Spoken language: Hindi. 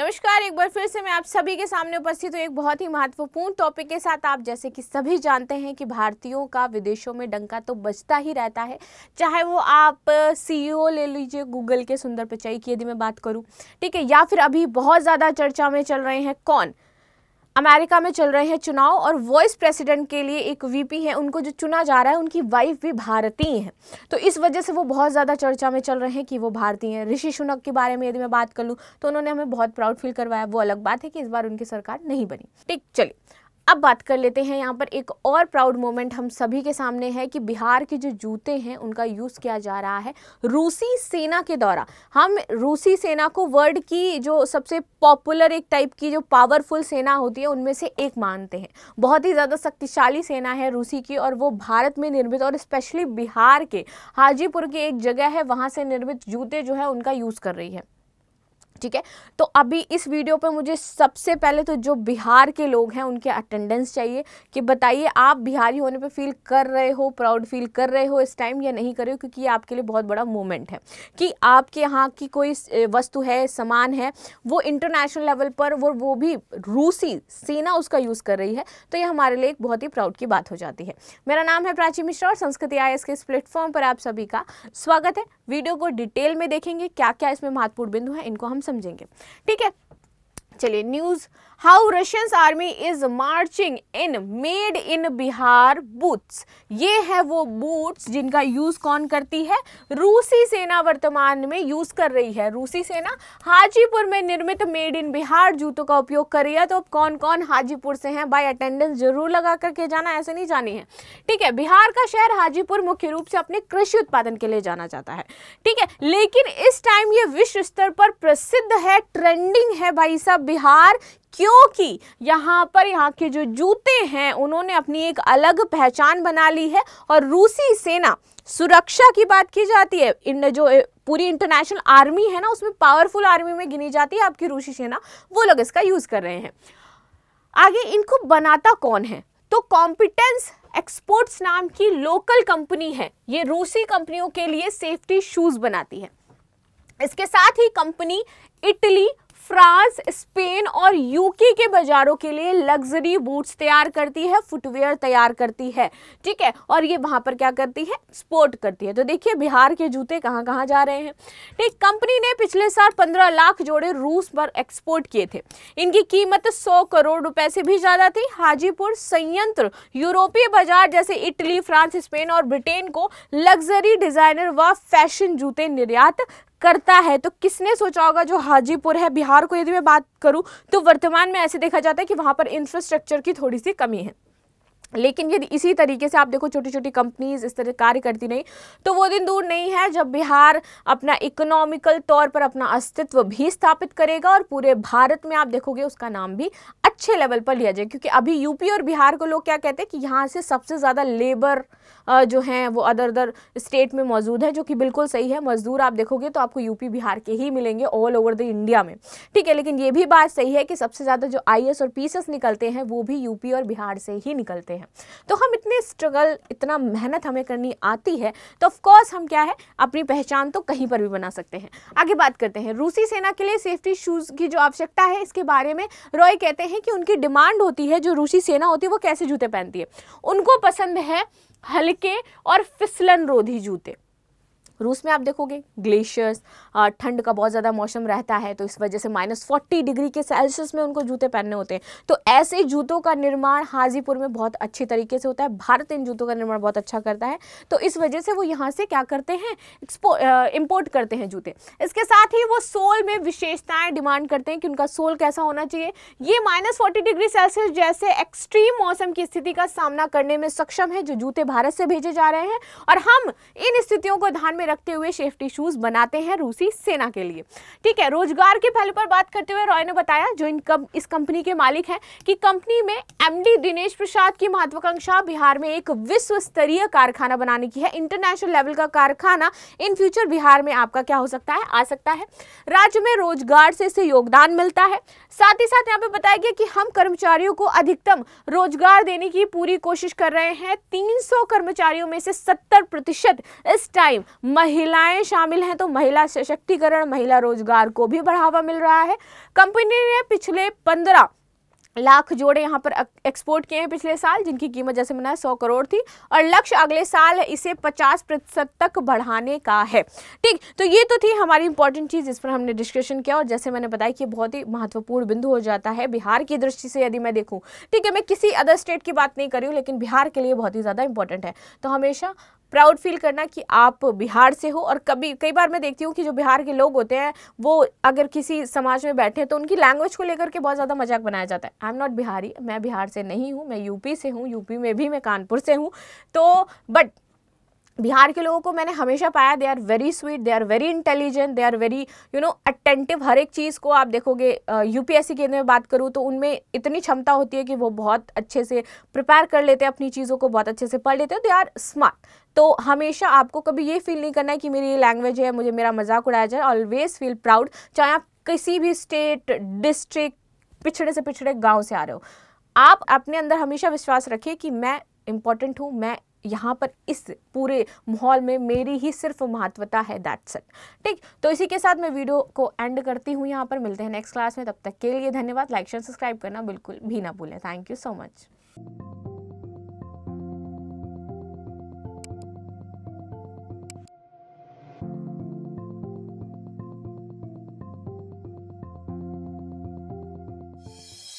नमस्कार एक बार फिर से मैं आप सभी के सामने उपस्थित हूँ एक बहुत ही महत्वपूर्ण टॉपिक के साथ आप जैसे कि सभी जानते हैं कि भारतीयों का विदेशों में डंका तो बचता ही रहता है चाहे वो आप सीईओ e ले लीजिए गूगल के सुंदर पिचाई की यदि मैं बात करूँ ठीक है या फिर अभी बहुत ज़्यादा चर्चा में चल रहे हैं कौन अमेरिका में चल रहे हैं चुनाव और वॉइस प्रेसिडेंट के लिए एक वीपी है उनको जो चुना जा रहा है उनकी वाइफ भी भारतीय हैं तो इस वजह से वो बहुत ज़्यादा चर्चा में चल रहे हैं कि वो भारतीय हैं ऋषि सुनक के बारे में यदि मैं बात कर लूँ तो उन्होंने हमें बहुत प्राउड फील करवाया वो अलग बात है कि इस बार उनकी सरकार नहीं बनी ठीक चलिए अब बात कर लेते हैं यहाँ पर एक और प्राउड मोमेंट हम सभी के सामने है कि बिहार के जो जूते हैं उनका यूज़ किया जा रहा है रूसी सेना के द्वारा हम रूसी सेना को वर्ल्ड की जो सबसे पॉपुलर एक टाइप की जो पावरफुल सेना होती है उनमें से एक मानते हैं बहुत ही ज़्यादा शक्तिशाली सेना है रूसी की और वो भारत में निर्मित और स्पेशली बिहार के हाजीपुर की एक जगह है वहाँ से निर्मित जूते जो है उनका यूज़ कर रही है ठीक है तो अभी इस वीडियो पर मुझे सबसे पहले तो जो बिहार के लोग हैं उनके अटेंडेंस चाहिए कि बताइए आप बिहारी होने पे फील कर रहे हो प्राउड फील कर रहे हो इस टाइम या नहीं कर रहे हो क्योंकि ये आपके लिए बहुत बड़ा मोमेंट है कि आपके यहाँ की कोई वस्तु है सामान है वो इंटरनेशनल लेवल पर वो वो भी रूसी सेना उसका यूज़ कर रही है तो ये हमारे लिए एक बहुत ही प्राउड की बात हो जाती है मेरा नाम है प्राची मिश्रा और संस्कृति आई के इस प्लेटफॉर्म पर आप सभी का स्वागत है वीडियो को डिटेल में देखेंगे क्या क्या इसमें महत्वपूर्ण बिंदु है इनको हम समझेंगे ठीक है चलिए news how Russians army is marching in made in Bihar boots ये है वो बूट्स जिनका यूज कौन करती है रूसी सेना वर्तमान में यूज कर रही है रूसी सेना हाजीपुर में निर्मित मेड हार्ड जूतों का उपयोग करिए तो कौन कौन हाजीपुर से हैं बाय अटेंडेंस जरूर लगा करके जाना ऐसे नहीं जानी है ठीक है बिहार का शहर हाजीपुर मुख्य रूप से अपने कृषि उत्पादन के लिए जाना जाता है ठीक है लेकिन इस टाइम ये विश्व स्तर पर प्रसिद्ध है ट्रेंडिंग है भाई साहब बिहार क्योंकि यहाँ पर यहाँ के जो जूते हैं उन्होंने अपनी एक अलग पहचान बना ली है और रूसी सेना सुरक्षा की बात की जाती है इन जो पूरी इंटरनेशनल आर्मी है ना उसमें पावरफुल आर्मी में गिनी जाती है आपकी रूसी सेना वो लोग इसका यूज़ कर रहे हैं आगे इनको बनाता कौन है तो कॉम्पिटेंस एक्सपोर्ट्स नाम की लोकल कंपनी है ये रूसी कंपनियों के लिए सेफ्टी शूज़ बनाती है इसके साथ ही कंपनी इटली फ्रांस स्पेन और यूके के बाजारों के लिए लग्जरी बूट्स तैयार करती है फुटवेयर तैयार करती है ठीक है और ये वहां पर क्या करती है स्पोर्ट करती है तो देखिए बिहार के जूते कहाँ कहाँ जा रहे हैं ठीक कंपनी ने पिछले साल पंद्रह लाख जोड़े रूस पर एक्सपोर्ट किए थे इनकी कीमत सौ करोड़ रुपए से भी ज़्यादा थी हाजीपुर संयंत्र यूरोपीय बाजार जैसे इटली फ्रांस स्पेन और ब्रिटेन को लग्जरी डिजाइनर व फैशन जूते निर्यात करता है तो किसने सोचा होगा जो हाजीपुर है बिहार को यदि मैं बात करूं तो वर्तमान में ऐसे देखा जाता है कि वहां पर इंफ्रास्ट्रक्चर की थोड़ी सी कमी है लेकिन यदि इसी तरीके से आप देखो छोटी छोटी कंपनीज इस तरह कार्य करती नहीं तो वो दिन दूर नहीं है जब बिहार अपना इकोनॉमिकल तौर पर अपना अस्तित्व भी स्थापित करेगा और पूरे भारत में आप देखोगे उसका नाम भी अच्छे लेवल पर लिया जाए क्योंकि अभी यूपी और बिहार को लोग क्या कहते हैं कि यहाँ से सबसे ज़्यादा लेबर जो हैं वो अदर अदर स्टेट में मौजूद है जो कि बिल्कुल सही है मज़दूर आप देखोगे तो आपको यूपी बिहार के ही मिलेंगे ऑल ओवर द इंडिया में ठीक है लेकिन ये भी बात सही है कि सबसे ज़्यादा जो आई और पी निकलते हैं वो भी यूपी और बिहार से ही निकलते हैं तो हम इतने स्ट्रगल इतना मेहनत हमें करनी आती है तो ऑफकोर्स हम क्या है अपनी पहचान तो कहीं पर भी बना सकते हैं आगे बात करते हैं रूसी सेना के लिए सेफ्टी शूज़ की जो आवश्यकता है इसके बारे में रॉय कहते हैं कि कि उनकी डिमांड होती है जो रूसी सेना होती है वो कैसे जूते पहनती है उनको पसंद है हल्के और फिसलन रोधी जूते रूस में आप देखोगे ग्लेशियर्स ठंड का बहुत ज़्यादा मौसम रहता है तो इस वजह से माइनस फोर्टी डिग्री के सेल्सियस में उनको जूते पहनने होते हैं तो ऐसे जूतों का निर्माण हाजीपुर में बहुत अच्छे तरीके से होता है भारत इन जूतों का निर्माण बहुत अच्छा करता है तो इस वजह से वो यहाँ से क्या करते हैं इम्पोर्ट करते हैं जूते इसके साथ ही वो सोल में विशेषताएँ डिमांड करते हैं कि उनका सोल कैसा होना चाहिए ये माइनस फोर्टी डिग्री सेल्सियस जैसे एक्सट्रीम मौसम की स्थिति का सामना करने में सक्षम है जो जूते भारत से भेजे जा रहे हैं और हम इन स्थितियों को ध्यान में रखते हुए सेफ्टी शूज बनाते हैं रूसी सेना के लिए ठीक है रोजगार के पहलू पर बात करते हुए रॉय ने बताया जो इन कम, इस कंपनी के मालिक हैं कि कंपनी में एमडी दिनेश प्रसाद की महत्वाकांक्षा बिहार में एक विश्व स्तरीय कारखाना बनाने की है इंटरनेशनल लेवल का कारखाना इन फ्यूचर बिहार में आपका क्या हो सकता है आ सकता है राज्य में रोजगार से इसे योगदान मिलता है साथ ही साथ यहाँ पे बताया गया कि हम कर्मचारियों को अधिकतम रोजगार देने की पूरी कोशिश कर रहे हैं 300 कर्मचारियों में से 70 प्रतिशत इस टाइम महिलाएं शामिल हैं तो महिला सशक्तिकरण महिला रोजगार को भी बढ़ावा मिल रहा है कंपनी ने पिछले पंद्रह लाख जोड़े यहाँ पर एक्सपोर्ट किए हैं पिछले साल जिनकी कीमत जैसे मैंने सौ करोड़ थी और लक्ष्य अगले साल इसे पचास प्रतिशत तक बढ़ाने का है ठीक तो ये तो थी हमारी इंपॉर्टेंट चीज़ जिस पर हमने डिस्कशन किया और जैसे मैंने बताया कि बहुत ही महत्वपूर्ण बिंदु हो जाता है बिहार की दृष्टि से यदि मैं देखूँ ठीक है मैं किसी अदर स्टेट की बात नहीं करी हूँ लेकिन बिहार के लिए बहुत ही ज़्यादा इंपॉर्टेंट है तो हमेशा प्राउड फील करना कि आप बिहार से हो और कभी कई बार मैं देखती हूँ कि जो बिहार के लोग होते हैं वो अगर किसी समाज में बैठे तो उनकी लैंग्वेज को लेकर के बहुत ज़्यादा मजाक बनाया जाता है आई एम नॉट बिहारी मैं बिहार से नहीं हूँ मैं यूपी से हूँ यूपी में भी मैं कानपुर से हूँ तो बट बिहार के लोगों को मैंने हमेशा पाया they are very sweet they are very intelligent they are very you know attentive हर एक चीज़ को आप देखोगे यूपीएससी केंद्र में बात करूँ तो उनमें इतनी क्षमता होती है कि वो बहुत अच्छे से प्रिपेयर कर लेते हैं अपनी चीज़ों को बहुत अच्छे से पढ़ लेते हैं दे आर स्मार्ट तो हमेशा आपको कभी ये फील नहीं करना है कि मेरी ये लैंग्वेज है मुझे मेरा मजाक उड़ाया जाए ऑलवेज फील प्राउड चाहे आप किसी भी स्टेट डिस्ट्रिक्ट पिछड़े से पिछड़े गाँव से आ रहे हो आप अपने अंदर हमेशा विश्वास रखिए कि मैं इंपॉर्टेंट हूँ मैं यहाँ पर इस पूरे माहौल में मेरी ही सिर्फ महत्वता है दैट्स इट ठीक तो इसी के साथ मैं वीडियो को एंड करती हूँ यहाँ पर मिलते हैं नेक्स्ट क्लास में तब तक के लिए धन्यवाद लाइक शेयर सब्सक्राइब करना बिल्कुल भी ना भूलें थैंक यू सो मच